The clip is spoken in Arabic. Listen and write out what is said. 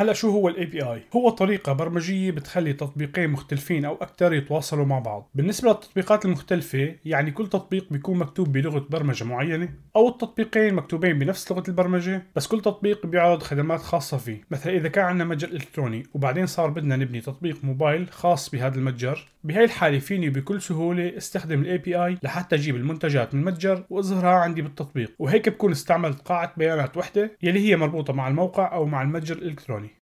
هلا شو هو الاي بي اي؟ هو طريقة برمجية بتخلي تطبيقين مختلفين او اكثر يتواصلوا مع بعض. بالنسبة للتطبيقات المختلفة يعني كل تطبيق بيكون مكتوب بلغة برمجة معينة او التطبيقين مكتوبين بنفس لغة البرمجة بس كل تطبيق بيعرض خدمات خاصة فيه، مثلا اذا كان عندنا متجر الكتروني وبعدين صار بدنا نبني تطبيق موبايل خاص بهذا المتجر بهي الحالة فيني بكل سهولة استخدم الاي بي اي لحتى اجيب المنتجات من المتجر واظهرها عندي بالتطبيق وهيك بكون استعملت قاعة بيانات وحدة يلي هي مربوطة مع الموقع او مع المتجر الالكتروني